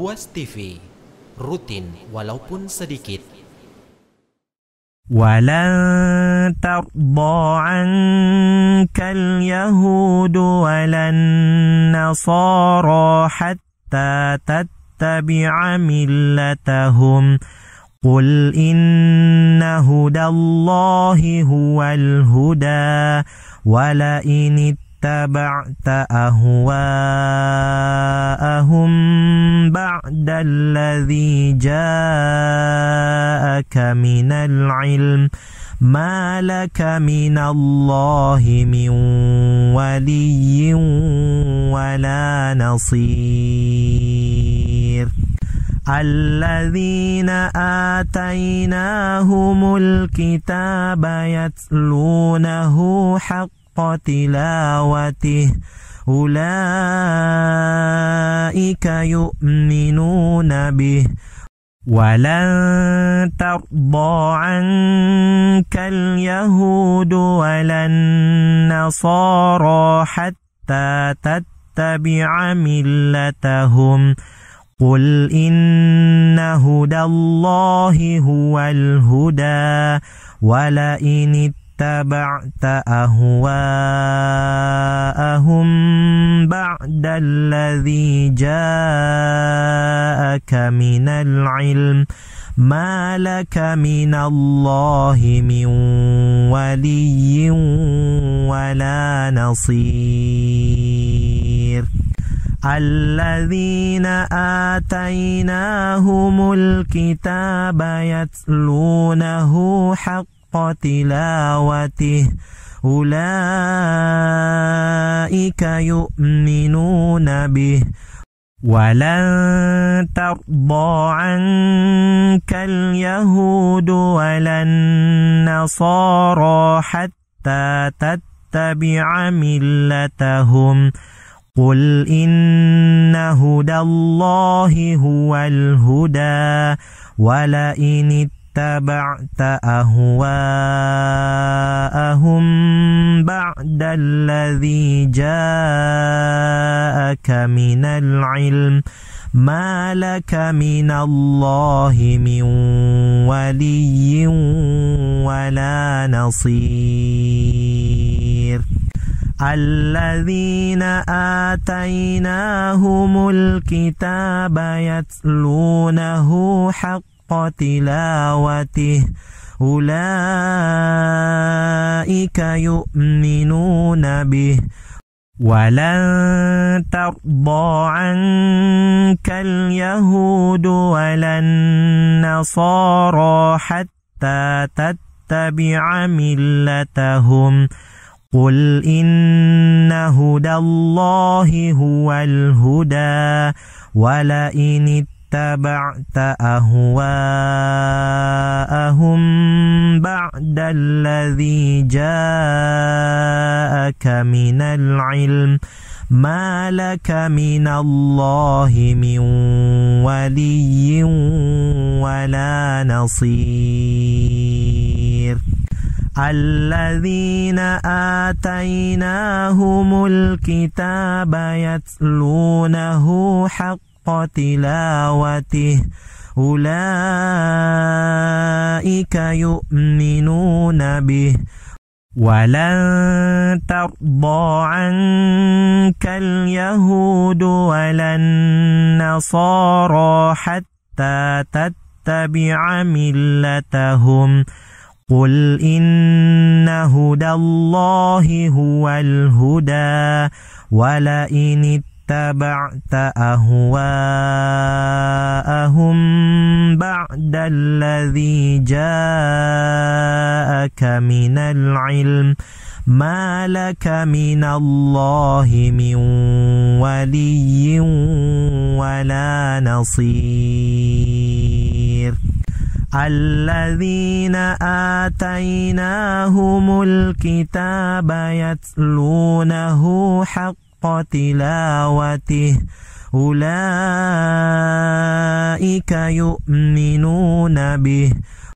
Ruas TV rutin walaupun sedikit. ولن ترضى عنك اليهود ولا النصارى حتى تتبع ملتهم قل إن هدى الله هو الهدى ولئن اتبعت أهواءهم بعد الذي جاءك من العلم ما لك من الله من ولي ولا نصير الذين آتيناهم الكتاب يتلونه حق حق تلاوته أولئك يؤمنون به ولن ترضى عنك اليهود ولا النصارى حتى تتبع ملتهم قل إن هدى الله هو الهدى ولئن اتبعت أهواءهم بعد الذي جاءك من العلم ما لك من الله من ولي ولا نصير الذين آتيناهم الكتاب يتلونه حق حق تلاوته أولئك يؤمنون به ولن ترضى عنك اليهود ولا النصارى حتى تتبع ملتهم قل إن هدى الله هو الهدى ولئن اتبعت أهواءهم بعد الذي جاءك من العلم ما لك من الله من ولي ولا نصير الذين آتيناهم الكتاب يتلونه حق حق تلاوته أولئك يؤمنون به ولن ترضى عنك اليهود ولا النصارى حتى تتبع ملتهم قل إن هدى الله هو الهدى ولئن اتبعت أهواءهم بعد الذي جاءك من العلم ما لك من الله من ولي ولا نصير الذين آتيناهم الكتاب يتلونه حق حق تلاوته أولئك يؤمنون به ولن ترضى عنك اليهود ولا النصارى حتى تتبع ملتهم قل إن هدى الله هو الهدى ولئن اتبعت أهواءهم بعد الذي جاءك من العلم ما لك من الله من ولي ولا نصير الذين آتيناهم الكتاب يتلونه حق حق تلاوته أولئك يؤمنون به